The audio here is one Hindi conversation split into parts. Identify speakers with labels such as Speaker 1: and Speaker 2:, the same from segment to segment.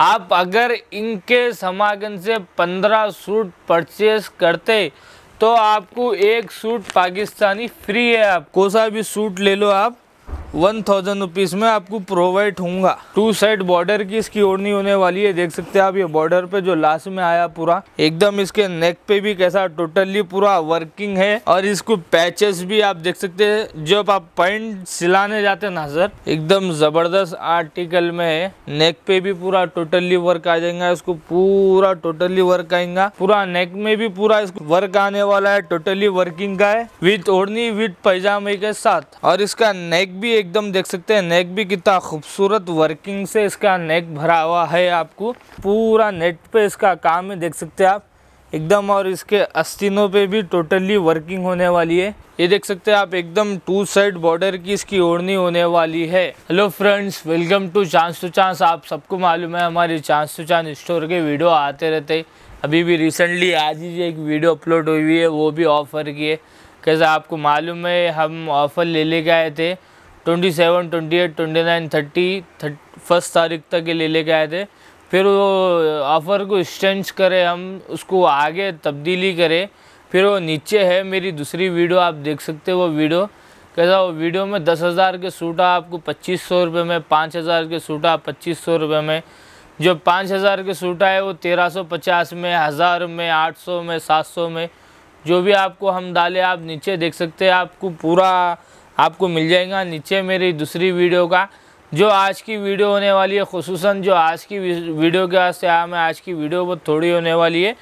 Speaker 1: आप अगर इनके समागम से पंद्रह सूट परचेस करते तो आपको एक सूट पाकिस्तानी फ्री है आप कोसा भी सूट ले लो आप वन थाउजेंड रुपीज़ में आपको प्रोवाइड होगा टू साइड बॉर्डर की इसकी ओढ़नी होने वाली है देख सकते हैं आप ये बॉर्डर पे जो लास्ट में आया पूरा एकदम इसके नेक पे भी कैसा टोटली पूरा वर्किंग है और इसको पैचेस भी आप देख सकते हैं जब आप पैंट सिलाने जाते ना सर एकदम जबरदस्त आर्टिकल में है नेक पे भी पूरा टोटली वर्क आ जाएगा इसको पूरा टोटली वर्क आएगा पूरा नेक में भी पूरा इसको वर्क आने वाला है टोटली वर्किंग का है विथ ओढ़नी विथ पैजामे के साथ और इसका नेक भी एकदम देख सकते हैं नेक भी कितना खूबसूरत वर्किंग से इसका नेक भरा हुआ है आपको पूरा नेट पे इसका काम है देख सकते हैं आप एकदम और इसके अस्तिनों पे भी टोटली वर्किंग होने वाली है ये देख सकते हैं आप एकदम टू साइड बॉर्डर की इसकी ओढ़नी होने वाली है hello friends welcome to chance to chance आप सबको मालूम है हमारे चांस टू चांस स्टोर के वीडियो आते रहते अभी भी रिसेंटली आज ही एक वीडियो अपलोड हुई है वो भी ऑफ़र की है कैसे आपको मालूम है हम ऑफ़र ले लेके आए थे twenty seven twenty eight twenty nine thirty first तारीख तक ये ले लेके आए थे फिर वो ऑफ़र को एक्सचेंज करें हम उसको आगे तब्दीली करें फिर वो नीचे है मेरी दूसरी वीडियो आप देख सकते हो वो वीडियो कैसा वो वीडियो में दस हज़ार के सूटा आपको पच्चीस सौ रुपये में पाँच हज़ार के सूटा पच्चीस सौ रुपये में जो पाँच हज़ार के सूटा है वो तेरह सौ पचास में हज़ार में आठ सौ में सात सौ में जो भी आपको हम डाले आप नीचे देख सकते हैं आपको पूरा आपको मिल जाएगा नीचे मेरी दूसरी वीडियो का जो आज की वीडियो होने वाली है खसूस जो आज की वीडियो के वास्ते हाँ, मैं आज की वीडियो बहुत थोड़ी होने वाली है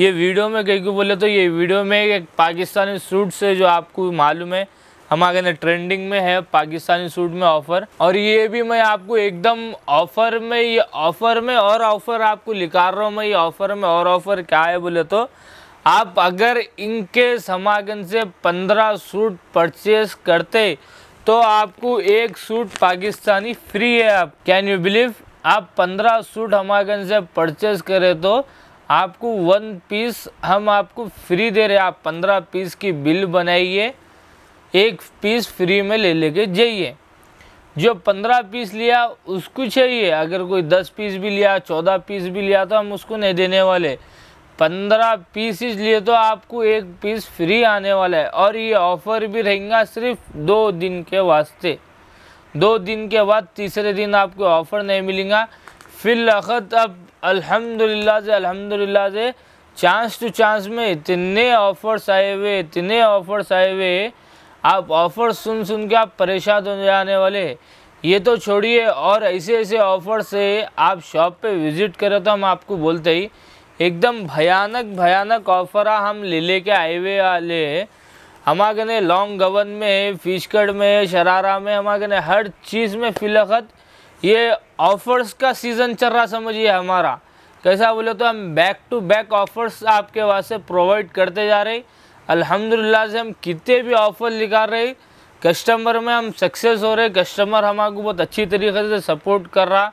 Speaker 1: ये वीडियो में कहीं को बोले तो ये वीडियो में एक पाकिस्तानी सूट से जो आपको मालूम है हमारे ना ट्रेंडिंग में है पाकिस्तानी सूट में ऑफ़र और ये भी मैं आपको एकदम ऑफ़र में ये ऑफ़र में और ऑफ़र आपको लिखा रहा हूँ मैं ये ऑफ़र में और ऑफ़र क्या है बोले तो आप अगर इनके समागम से पंद्रह सूट परचेस करते तो आपको एक सूट पाकिस्तानी फ्री है आप कैन यू बिलीव आप पंद्रह सूट हमागन से परचेस करें तो आपको वन पीस हम आपको फ्री दे रहे आप पंद्रह पीस की बिल बनाइए एक पीस फ्री में ले लेके जाइए जो पंद्रह पीस लिया उसको चाहिए अगर कोई दस पीस भी लिया चौदह पीस भी लिया तो हम उसको नहीं देने वाले पंद्रह पीस लिए तो आपको एक पीस फ्री आने वाला है और ये ऑफ़र भी रहेगा सिर्फ दो दिन के वास्ते दो दिन के बाद तीसरे दिन आपको ऑफ़र नहीं मिलेगा लखत अब अल्हम्दुलिल्लाह से अल्हम्दुलिल्लाह से चांस टू चांस में इतने ऑफ़र्स आए हुए इतने ऑफ़र्स आए हुए आप ऑफ़र सुन सुन के आप परेशान हो जाने वाले ये तो छोड़िए और ऐसे ऐसे ऑफ़र से आप शॉप पे विज़िट करें तो हम आपको बोलते ही एकदम भयानक भयानक ऑफर हम ले लेके आए हुए वाले हमारे कने लॉन्ग गवन में फिशकड़ में शरारा में हमारे कने हर चीज़ में फिलखत ये ऑफर्स का सीज़न चल रहा समझिए हमारा कैसा बोले तो हम बैक टू बैक ऑफर्स आपके वास्ते प्रोवाइड करते जा रहे अल्हम्दुलिल्लाह से हम कितने भी ऑफ़र निकाल रहे कस्टमर में हम सक्सेस हो रहे कस्टमर हमारे को बहुत अच्छी तरीके से सपोर्ट कर रहा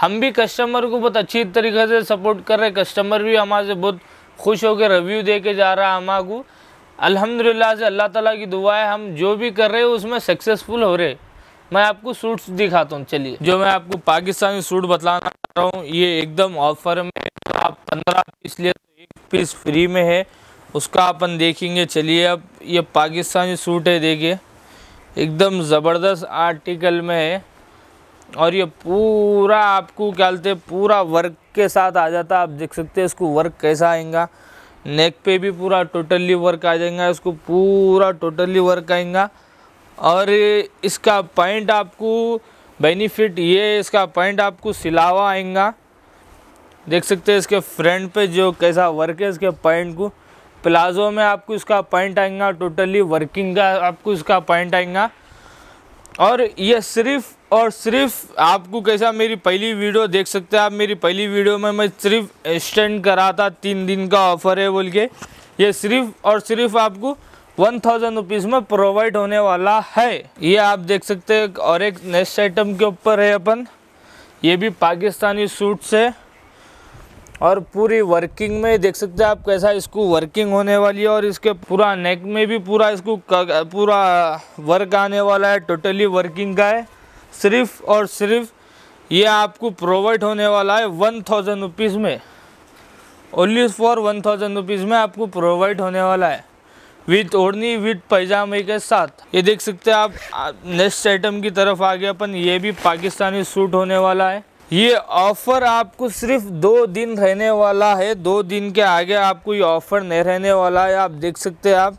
Speaker 1: हम भी कस्टमर को बहुत अच्छी तरीके से सपोर्ट कर रहे कस्टमर भी हमारे बहुत खुश होकर रिव्यू दे के जा रहा है हमारे को अलहमदिल्ला से अल्लाह ताला की दुआ है हम जो भी कर रहे हैं उसमें सक्सेसफुल हो रहे मैं आपको सूट्स दिखाता हूँ चलिए जो मैं आपको पाकिस्तानी सूट बतलाना चाह रहा हूँ ये एकदम ऑफर में आप पंद्रह पीस लिए तो एक पीस फ्री में है उसका अपन देखेंगे चलिए अब ये पाकिस्तानी सूट है देखिए एकदम ज़बरदस्त आर्टिकल में है और ये पूरा आपको क्या बोलते पूरा वर्क के साथ आ जाता है आप देख सकते हैं इसको वर्क कैसा आएगा नेक पे भी पूरा टोटली वर्क आ जाएगा इसको पूरा टोटली वर्क आएगा और इसका पॉइंट आपको बेनिफिट ये इसका पॉइंट आपको सिलावा आएगा देख सकते हैं इसके फ्रंट पे जो कैसा वर्क है इसके पॉइंट को प्लाजो में आपको इसका पॉइंट आएगा टोटली वर्किंग का आपको इसका पॉइंट आएगा और ये सिर्फ और सिर्फ आपको कैसा मेरी पहली वीडियो देख सकते हैं आप मेरी पहली वीडियो में मैं सिर्फ एक्सटेंड करा था तीन दिन का ऑफ़र है बोल के ये सिर्फ और सिर्फ आपको वन थाउजेंड रुपीज़ में प्रोवाइड होने वाला है ये आप देख सकते हैं और एक नेक्स्ट आइटम के ऊपर है अपन ये भी पाकिस्तानी सूट्स है और पूरी वर्किंग में देख सकते हैं आप कैसा इसको वर्किंग होने वाली है और इसके पूरा नेक में भी पूरा इसको पूरा वर्क आने वाला है टोटली वर्किंग का है सिर्फ और सिर्फ ये आपको प्रोवाइड होने वाला है वन थाउजेंड रुपीज़ में only for one thousand rupees में आपको प्रोवाइड होने वाला है विथ ओढ़नी विथ पैजामे के साथ ये देख सकते हैं आप नेक्स्ट आइटम की तरफ आ गए अपन ये भी पाकिस्तानी सूट होने वाला है ये ऑफ़र आपको सिर्फ दो दिन रहने वाला है दो दिन के आगे आपको ये ऑफ़र नहीं रहने वाला है आप देख सकते हैं आप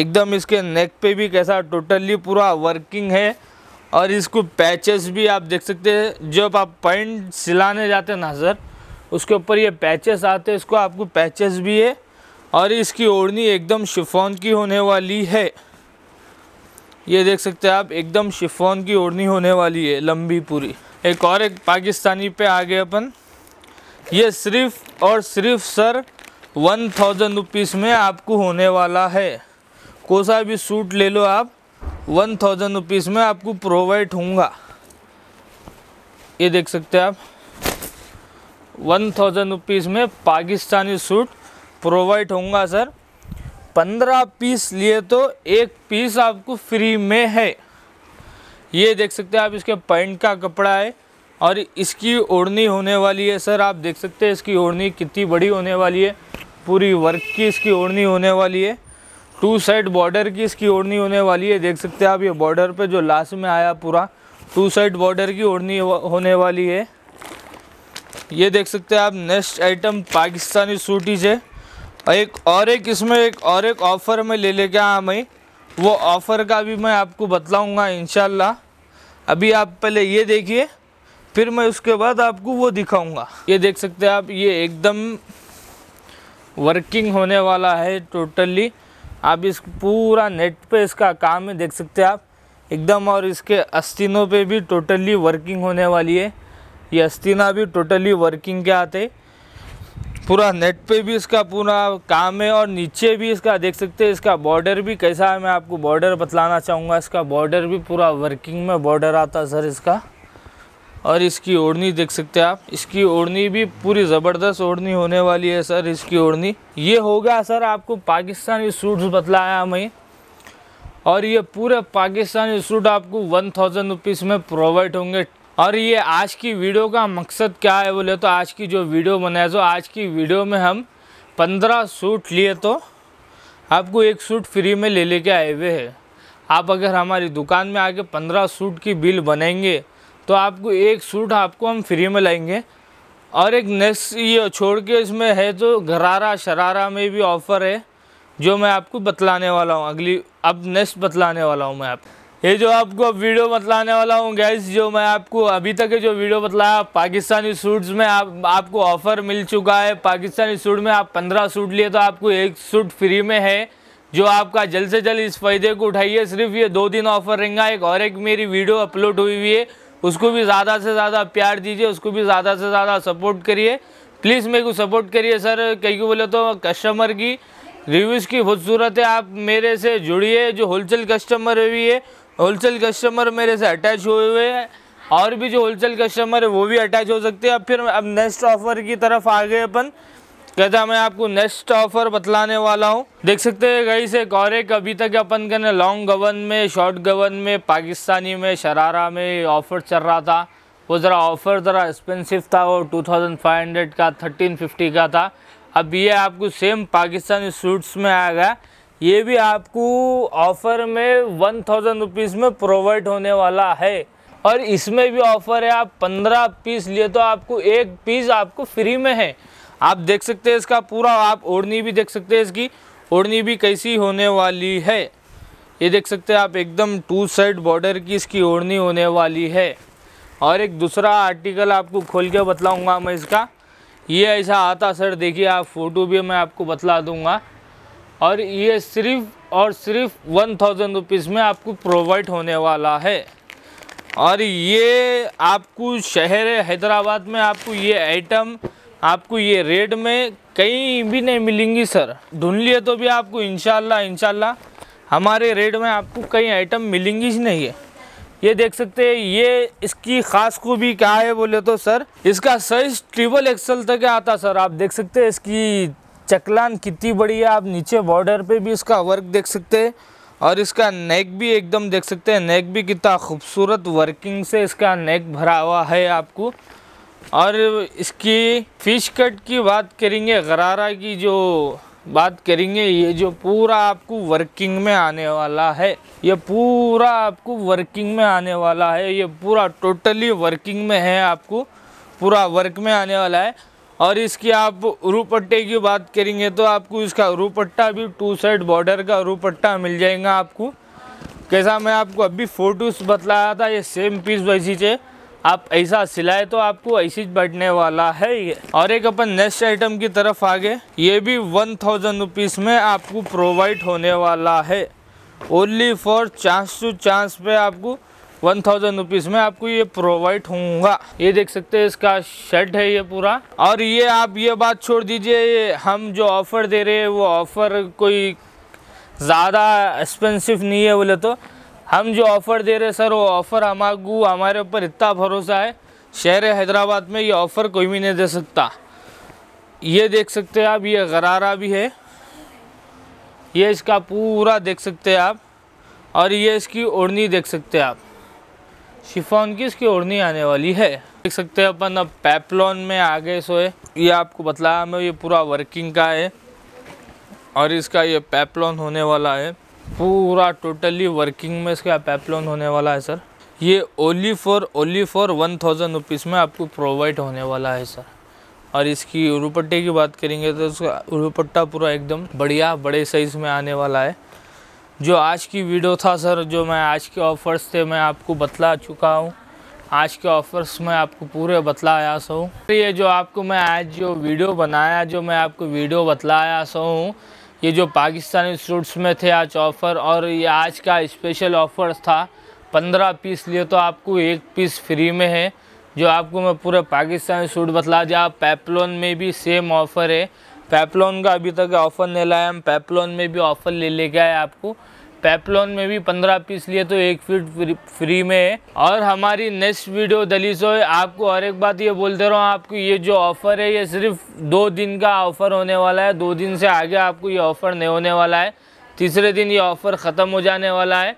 Speaker 1: एकदम इसके नेक पे भी कैसा टोटली पूरा वर्किंग है और इसको पैचेस भी आप देख सकते हैं जब आप पेंट सिलाने जाते हैं ना सर उसके ऊपर ये पैचेस आते हैं इसको आपको पैचेस भी है और इसकी ओढ़नी एकदम शिफोन की होने वाली है ये देख सकते हैं आप एकदम शिफोन की ओढ़नी होने वाली है लंबी पूरी एक और एक पाकिस्तानी पे आ गए अपन ये सिर्फ और सिर्फ सर वन थाउजेंड रुपीज़ में आपको होने वाला है कोसा भी सूट ले लो आप वन थाउजेंड रुपीज़ में आपको प्रोवाइड होगा ये देख सकते हैं आप वन थाउजेंड रुपीज़ में पाकिस्तानी सूट प्रोवाइड होगा सर पंद्रह पीस लिए तो एक पीस आपको फ्री में है ये देख सकते हैं आप इसके पैंट का कपड़ा है और इसकी ओढ़नी होने वाली है सर आप देख सकते हैं इसकी ओढ़नी कितनी बड़ी होने वाली है पूरी वर्क की इसकी ओढ़नी होने वाली है टू साइड बॉर्डर की इसकी ओढ़नी होने वाली है देख सकते हैं आप ये बॉर्डर पे जो लास्ट में आया पूरा टू साइड बॉर्डर की ओढ़नी होने वाली है ये देख सकते हैं आप नेक्स्ट आइटम पाकिस्तानी सूटीज है एक और एक इसमें एक और एक ऑफ़र में ले लेके आया मैं वो ऑफ़र का भी मैं आपको बतलाऊँगा इन अभी आप पहले ये देखिए फिर मैं उसके बाद आपको वो दिखाऊँगा ये देख सकते हैं आप ये एकदम वर्किंग होने वाला है टोटली आप इस पूरा नेट पे इसका काम है देख सकते हैं आप एकदम और इसके अस्तिनों पे भी टोटली वर्किंग होने वाली है ये अस्तिना भी टोटली वर्किंग के आते पूरा नेट पे भी इसका पूरा काम है और नीचे भी इसका देख सकते हैं इसका बॉर्डर भी कैसा है मैं आपको बॉर्डर बतलाना चाहूँगा इसका बॉर्डर भी पूरा वर्किंग में बॉर्डर आता सर इसका और इसकी ओढ़नी देख सकते हैं आप इसकी ओढ़नी भी पूरी ज़बरदस्त ओढ़नी होने वाली है सर इसकी ओढ़नी ये हो गया सर आपको पाकिस्तानी सूट बतलाया हमें और ये पूरे पाकिस्तानी सूट आपको वन थाउजेंड रुपीज़ में प्रोवाइड होंगे और ये आज की वीडियो का मकसद क्या है बोले तो आज की जो वीडियो बनाए तो आज की वीडियो में हम पंद्रह सूट लिए तो आपको एक सूट फ्री में ले लेके आए हुए है आप अगर हमारी दुकान में आके पंद्रह सूट की बिल बनाएंगे तो आपको एक सूट आपको हम फ्री में लाएंगे और एक नेक्स्ट ये छोड़ के इसमें है तो घरारा शरारा में भी ऑफ़र है जो मैं आपको बतलाने वाला हूँ अगली अब नेक्स्ट बतलाने वाला हूँ मैं आप ये जो आपको अब वीडियो बतलाने वाला हूँ गैस जो मैं आपको अभी तक जो वीडियो बतलाया पाकिस्तानी सूट्स में आप आपको ऑफ़र मिल चुका है पाकिस्तानी सूट में आप पंद्रह सूट लिए तो आपको एक सूट फ्री में है जो आपका जल्द से जल्द इस फ़ायदे को उठाइए सिर्फ ये दो दिन ऑफ़र रहेंगे एक और एक मेरी वीडियो अपलोड हुई हुई है उसको भी ज़्यादा से ज़्यादा प्यार दीजिए उसको भी ज़्यादा से ज़्यादा सपोर्ट करिए प्लीज़ मेरे को सपोर्ट करिए सर कहीं बोले तो कस्टमर की रिव्यूज़ की बहुत सूरत है आप मेरे से जुड़िए जो होलसेल कस्टमर भी है होलसेल कस्टमर मेरे से अटैच हुए हुए हैं और भी जो होलसेल कस्टमर है वो भी अटैच हो सकते हैं अब फिर अब नेक्स्ट ऑफर की तरफ आ गए अपन कहता मैं आपको नेक्स्ट ऑफर बतलाने वाला हूँ देख सकते हैं गई से और एक अभी तक अपन के ना लॉन्ग गवन में शॉर्ट गवन में पाकिस्तानी में शरारा में ऑफ़र चल रहा था वो ज़रा ऑफ़र ज़रा एक्सपेंसिव था वो 2500 का 1350 का था अब ये आपको सेम पाकिस्तानी सूट्स में आ गया ये भी आपको ऑफ़र में वन थाउजेंड रुपीज़ में प्रोवाइड होने वाला है और इसमें भी ऑफ़र है आप पंद्रह पीस लिए तो आपको एक पीस आपको फ्री में है आप देख सकते हैं इसका पूरा आप ओढ़नी भी देख सकते हैं इसकी ओढ़नी भी कैसी होने वाली है ये देख सकते हैं आप एकदम टू साइड बॉर्डर की इसकी ओढ़नी होने वाली है और एक दूसरा आर्टिकल आपको खोल के बतलाऊँगा मैं इसका ये ऐसा आता सर देखिए आप फ़ोटो भी मैं आपको बतला दूँगा और ये सिर्फ और सिर्फ वन थाउजेंड रुपीज़ में आपको प्रोवाइड होने वाला है और ये आपको शहर हैदराबाद में आपको ये आइटम आपको ये रेड में कहीं भी नहीं मिलेंगी सर ढूंढ लिए तो भी आपको इनशाला इनशाला हमारे रेड में आपको कई आइटम मिलेंगी ही नहीं है ये देख सकते हैं ये इसकी ख़ास खूबी क्या है बोले तो सर इसका साइज ट्रिपल एक्सल तक आता सर आप देख सकते हैं इसकी चकलान कितनी बड़ी है आप नीचे बॉर्डर पे भी इसका वर्क देख सकते हैं और इसका नेक भी एकदम देख सकते हैं नेक भी कितना खूबसूरत वर्किंग से इसका नेक भरा हुआ है आपको और इसकी फिश कट की बात करेंगे गरारा की जो बात करेंगे ये जो पूरा आपको वर्किंग में आने वाला है ये पूरा आपको वर्किंग में आने वाला है ये पूरा टोटली वर्किंग में है आपको पूरा वर्क में आने वाला है और इसकी आप रूपट्टे की बात करेंगे तो आपको इसका रूपट्टा भी टू साइड बॉर्डर का रूपट्टा मिल जाएगा आपको कैसा मैं आपको अभी फ़ोटोज़ बतलाया था ये सेम पीस वैसी चाहिए आप ऐसा सिलाए तो आपको ऐसी बढ़ने वाला है ये और एक अपन नेक्स्ट आइटम की तरफ आगे ये भी वन थाउजेंड रुपीज़ में आपको प्रोवाइड होने वाला है only for chance to chance पे आपको वन थाउजेंड रुपीज़ में आपको ये प्रोवाइड होगा ये देख सकते हैं इसका शर्ट है ये पूरा और ये आप ये बात छोड़ दीजिए हम जो ऑफ़र दे रहे है वो ऑफ़र कोई ज़्यादा एक्सपेंसिव नहीं है बोले तो हम जो ऑफ़र दे रहे सर वो ऑफ़र आगू हमारे ऊपर इतना भरोसा है शहर हैदराबाद में ये ऑफ़र कोई भी नहीं दे सकता ये देख सकते हैं आप ये गरारा भी है ये इसका पूरा देख सकते हैं आप और ये इसकी ओढ़नी देख सकते हैं आप शिफॉन की इसकी ओढ़नी आने वाली है देख सकते हैं अपन अब पैपलॉन में आगे सोए ये आपको बतलाया मैं ये पूरा वर्किंग का है और इसका ये पैपलॉन होने वाला है पूरा टोटली वर्किंग में इसका पैपलोन होने वाला है सर ये only for only for one thousand rupees में आपको प्रोवाइड होने वाला है सर और इसकी रुपट्टे की बात करेंगे तो उसका रुपट्टा पूरा एकदम बढ़िया बड़े साइज़ में आने वाला है जो आज की वीडियो था सर जो मैं आज के ऑफ़र्स थे मैं आपको बतला चुका हूँ आज के ऑफ़र्स में आपको पूरे बतलाया सो हूँ ये जो आपको मैं आज जो वीडियो बनाया जो मैं आपको वीडियो बतलाया सो हूँ ये जो पाकिस्तानी सूट्स में थे आज ऑफ़र और ये आज का स्पेशल ऑफ़र था पंद्रह पीस लिए तो आपको एक पीस फ्री में है जो आपको मैं पूरे पाकिस्तानी सूट बतला दिया पैपलोन में भी सेम ऑफ़र है पैपलोन का अभी तक ऑफ़र नहीं लाया हम पैपलोन में भी ऑफ़र ले लेके आए आपको पेपलॉन में भी पंद्रह पीस लिए तो एक फीट फ्री में है और हमारी नेक्स्ट वीडियो दलीसो है आपको हर एक बात ये बोलते रहो आपको ये जो ऑफ़र है ये सिर्फ दो दिन का ऑफ़र होने वाला है दो दिन से आगे आपको ये ऑफ़र नहीं होने वाला है तीसरे दिन ये ऑफ़र ख़त्म हो जाने वाला है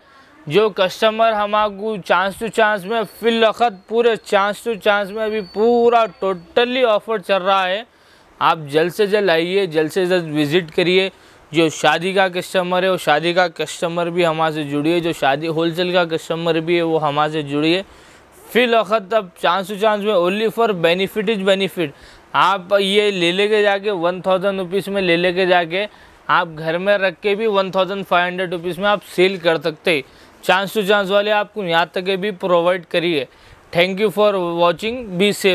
Speaker 1: जो कस्टमर हमारे चांस टू चांस में फिल वक्त पूरे चांस टू चांस में अभी पूरा टोटली ऑफ़र चल रहा है आप जल्द से जल्द आइए जल्द से जल्द विज़िट करिए जो शादी का कस्टमर है वो शादी का कस्टमर भी हमारे से है जो शादी होलसेल का कस्टमर भी है वो हमारे से है फिल वक्त अब चांस टू चांस में only for benefit is benefit आप ये ले लेके जाके वन थाउजेंड रुपीज़ में ले लेके जाके आप घर में रख के भी one thousand five hundred rupees में आप सेल कर सकते चांस टू चांस वाले आपको यहाँ तक भी प्रोवाइड करिए thank you for watching be safe